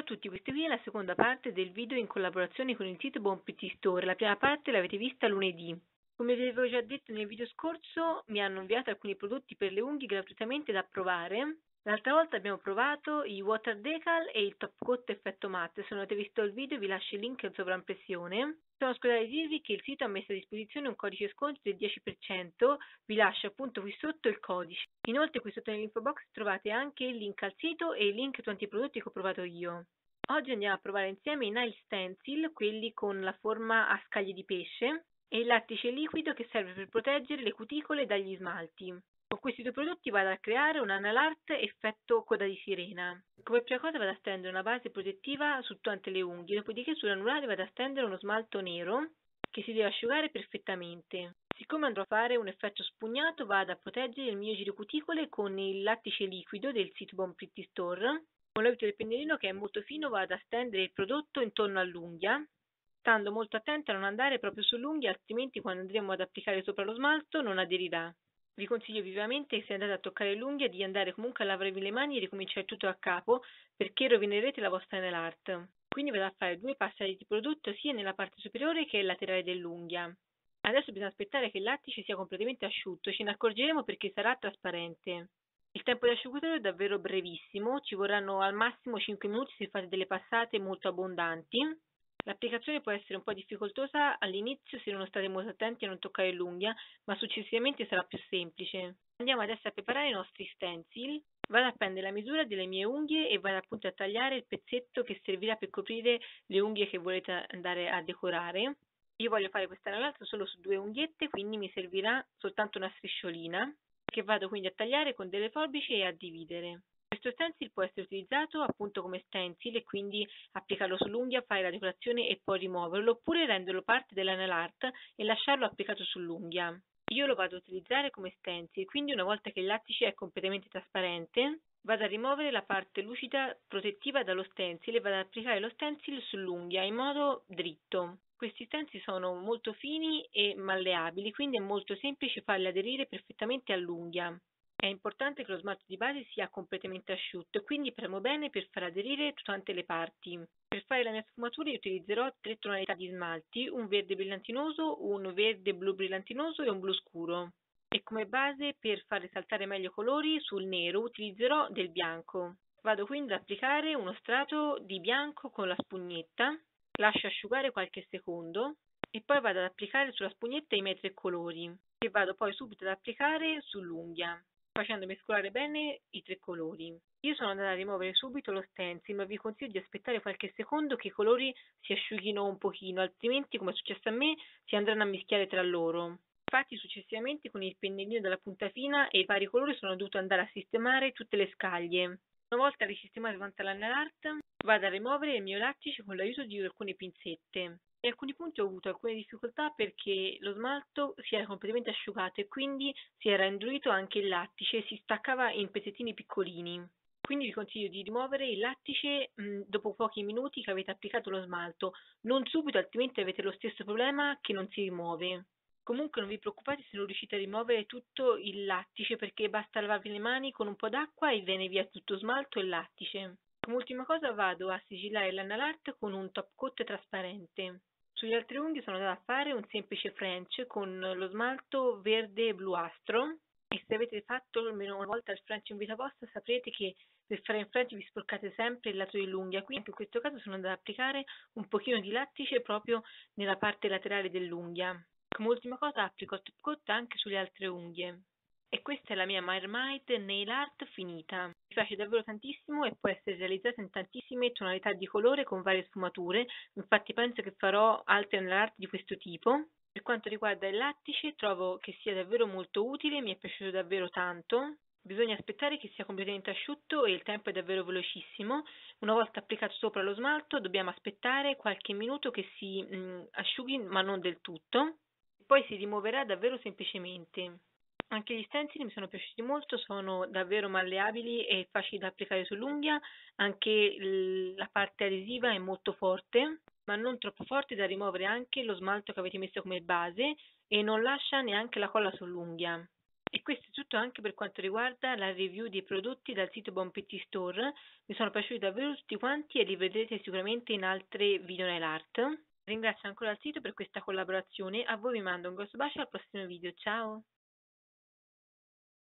Ciao a tutti, questa qui è la seconda parte del video in collaborazione con il sito Buon PT Store. La prima parte l'avete vista lunedì. Come vi avevo già detto nel video scorso, mi hanno inviato alcuni prodotti per le unghie gratuitamente da provare L'altra volta abbiamo provato i water decal e il top coat effetto matte, se non avete visto il video vi lascio il link in sovraimpressione. Sono scusato di dirvi che il sito ha messo a disposizione un codice sconto del 10%, vi lascio appunto qui sotto il codice. Inoltre qui sotto nell'info box trovate anche il link al sito e il link a tutti i prodotti che ho provato io. Oggi andiamo a provare insieme i nail stencil, quelli con la forma a scaglie di pesce, e il lattice liquido che serve per proteggere le cuticole dagli smalti. Con questi due prodotti vado a creare un art effetto coda di sirena. Come prima cosa vado a stendere una base protettiva su tutte le unghie, dopodiché sull'anulare vado a stendere uno smalto nero che si deve asciugare perfettamente. Siccome andrò a fare un effetto spugnato vado a proteggere il mio girocuticole con il lattice liquido del sito Bon Pretty Store. Con l'aiuto del pennellino che è molto fino vado a stendere il prodotto intorno all'unghia stando molto attenta a non andare proprio sull'unghia altrimenti quando andremo ad applicare sopra lo smalto non aderirà. Vi consiglio vivamente, se andate a toccare l'unghia, di andare comunque a lavarvi le mani e ricominciare tutto da capo, perché rovinerete la vostra nail art. Quindi vado a fare due passaggi di prodotto sia nella parte superiore che laterale dell'unghia. Adesso bisogna aspettare che il lattice sia completamente asciutto, ce ne accorgeremo perché sarà trasparente. Il tempo di asciugatura è davvero brevissimo, ci vorranno al massimo 5 minuti se fate delle passate molto abbondanti. L'applicazione può essere un po' difficoltosa all'inizio se non state molto attenti a non toccare l'unghia, ma successivamente sarà più semplice. Andiamo adesso a preparare i nostri stencil. Vado a prendere la misura delle mie unghie e vado appunto a tagliare il pezzetto che servirà per coprire le unghie che volete andare a decorare. Io voglio fare questa quest'analata solo su due unghiette, quindi mi servirà soltanto una strisciolina che vado quindi a tagliare con delle forbici e a dividere. Questo stencil può essere utilizzato appunto come stencil e quindi applicarlo sull'unghia, fare la decorazione e poi rimuoverlo oppure renderlo parte della nail art e lasciarlo applicato sull'unghia. Io lo vado ad utilizzare come stencil, quindi una volta che il lattice è completamente trasparente vado a rimuovere la parte lucida protettiva dallo stencil e vado ad applicare lo stencil sull'unghia in modo dritto. Questi stencil sono molto fini e malleabili, quindi è molto semplice farli aderire perfettamente all'unghia. È importante che lo smalto di base sia completamente asciutto, quindi premo bene per far aderire tutte le parti. Per fare la mia sfumatura utilizzerò tre tonalità di smalti, un verde brillantinoso, un verde blu brillantinoso e un blu scuro. E come base per far risaltare meglio i colori sul nero utilizzerò del bianco. Vado quindi ad applicare uno strato di bianco con la spugnetta, lascio asciugare qualche secondo e poi vado ad applicare sulla spugnetta i miei tre colori che vado poi subito ad applicare sull'unghia facendo mescolare bene i tre colori. Io sono andata a rimuovere subito lo stencil, ma vi consiglio di aspettare qualche secondo che i colori si asciughino un pochino, altrimenti, come è successo a me, si andranno a mischiare tra loro. Infatti successivamente con il pennellino della punta fina e i vari colori sono dovuto andare a sistemare tutte le scaglie. Una volta risistemato il pantalone art, vado a rimuovere il mio lattice con l'aiuto di alcune pinzette. In alcuni punti ho avuto alcune difficoltà perché lo smalto si era completamente asciugato e quindi si era indurito anche il lattice e si staccava in pezzettini piccolini. Quindi vi consiglio di rimuovere il lattice mh, mm, dopo pochi minuti che avete applicato lo smalto, non subito altrimenti avete lo stesso problema che non si rimuove. Comunque non vi preoccupate se non riuscite a rimuovere tutto il lattice perché basta lavarvi le mani con un po' d'acqua e viene via tutto smalto e lattice. Come ultima cosa vado a sigillare l'analart con un top coat trasparente. Sugli altri unghie sono andata a fare un semplice French con lo smalto verde bluastro e se avete fatto almeno una volta il French in vita vostra saprete che per fare in French vi sporcate sempre il lato dell'unghia, quindi in questo caso sono andata ad applicare un pochino di lattice proprio nella parte laterale dell'unghia. Come ultima cosa applico il top coat anche sulle altre unghie. E questa è la mia Marmite Nail Art finita. Mi piace davvero tantissimo e può essere realizzata in tantissime tonalità di colore con varie sfumature, infatti penso che farò altre nail art di questo tipo. Per quanto riguarda il lattice trovo che sia davvero molto utile, mi è piaciuto davvero tanto. Bisogna aspettare che sia completamente asciutto e il tempo è davvero velocissimo. Una volta applicato sopra lo smalto dobbiamo aspettare qualche minuto che si mh, mm, asciughi ma non del tutto. Poi si rimuoverà davvero semplicemente. Anche gli stencil mi sono piaciuti molto, sono davvero malleabili e facili da applicare sull'unghia, anche la parte adesiva è molto forte, ma non troppo forte da rimuovere anche lo smalto che avete messo come base e non lascia neanche la colla sull'unghia. E questo è tutto anche per quanto riguarda la review dei prodotti dal sito Bompetti Store, mi sono piaciuti davvero tutti quanti e li vedrete sicuramente in altre video nail art. Ringrazio ancora il sito per questa collaborazione, a voi vi mando un grosso bacio e al prossimo video, ciao!